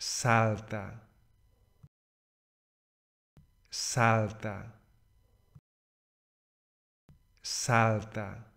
salta, salta, salta.